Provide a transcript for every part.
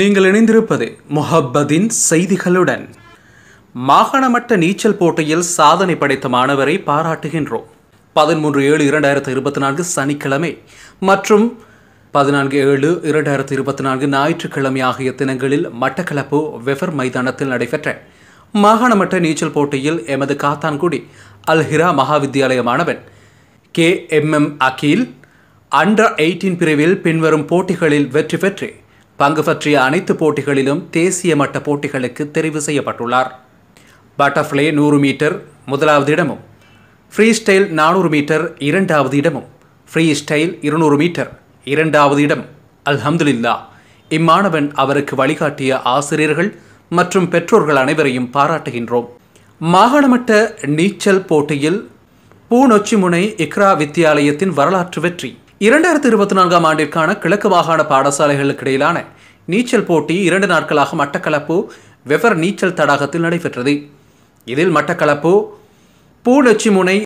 நீங்கள் இணைந்திருப்பது முஹப்பதின் செய்திகளுடன் மாகாணமட்ட நீச்சல் போட்டியில் சாதனை படைத்த மாணவரை பாராட்டுகின்றோம் பதிமூன்று ஏழு இரண்டாயிரத்து இருபத்தி நான்கு சனிக்கிழமை மற்றும் பதினான்கு ஏழு இரண்டாயிரத்து இருபத்தி நான்கு ஞாயிற்றுக்கிழமை ஆகிய தினங்களில் மட்டக்களப்பு வெஃபர் மைதானத்தில் நடைபெற்ற மாகாணமட்ட நீச்சல் போட்டியில் எமது காத்தான்குடி அல்ஹிரா மகாவித்யாலய மாணவன் K M M Akeel under eighteen பிரிவில் பின்வரும் போட்டிகளில் வெற்றி பெற்று பங்கு பற்றிய அனைத்து போட்டிகளிலும் தேசிய மட்ட போட்டிகளுக்கு தெரிவு செய்யப்பட்டுள்ளார் பட்டர்ஃப்ளை நூறு மீட்டர் முதலாவது இடமும் ஃப்ரீ ஸ்டைல் நானூறு மீட்டர் இரண்டாவது இடமும் ஃப்ரீ ஸ்டைல் இருநூறு மீட்டர் இரண்டாவது இடம் அல்ஹம்துலில்லா இம்மாணவன் அவருக்கு வழிகாட்டிய ஆசிரியர்கள் மற்றும் பெற்றோர்கள் அனைவரையும் பாராட்டுகின்றோம் மாகாணமட்ட நீச்சல் போட்டியில் பூநொச்சிமுனை இக்ரா வித்தியாலயத்தின் வரலாற்று வெற்றி இரண்டாயிரத்தி இருபத்தி நான்காம் ஆண்டிற்கான கிழக்கு மாகாண பாடசாலைகளுக்கு இடையிலான நீச்சல் போட்டி இரண்டு நாட்களாக மட்டக்களப்பு வெவர் நீச்சல் தடாகத்தில் நடைபெற்றது இதில் மட்டக்களப்பு முனை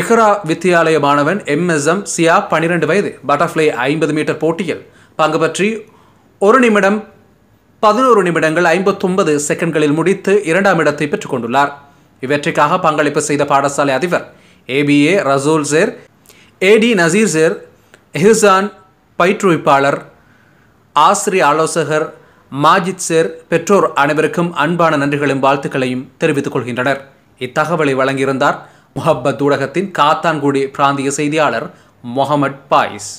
எஹ்ரா வித்தியாலய மாணவன் எம்எஸ்எம் சியா பன்னிரண்டு வயது பட்டர்ஃப்ளை ஐம்பது மீட்டர் போட்டியில் பங்கு பற்றி ஒரு நிமிடம் பதினோரு நிமிடங்கள் ஐம்பத்தொன்பது செகண்ட்களில் முடித்து இரண்டாம் இடத்தை பெற்றுக்கொண்டுள்ளார் இவற்றிற்காக பங்களிப்பு செய்த பாடசாலை அதிபர் ஏபிஏ ரசூல் சேர் ஏடி நசீர் சேர் எஹ்சான் பயிற்றுவிப்பாளர் ஆசிரிய ஆலோசகர் மாஜித் சேர் பெற்றோர் அனைவருக்கும் அன்பான நன்றிகளையும் வாழ்த்துக்களையும் தெரிவித்துக் கொள்கின்றனர் இத்தகவலை வழங்கியிருந்தார் முஹப்பத் ஊடகத்தின் காத்தான்குடி பிராந்திய செய்தியாளர் முகமட் பாயிஸ்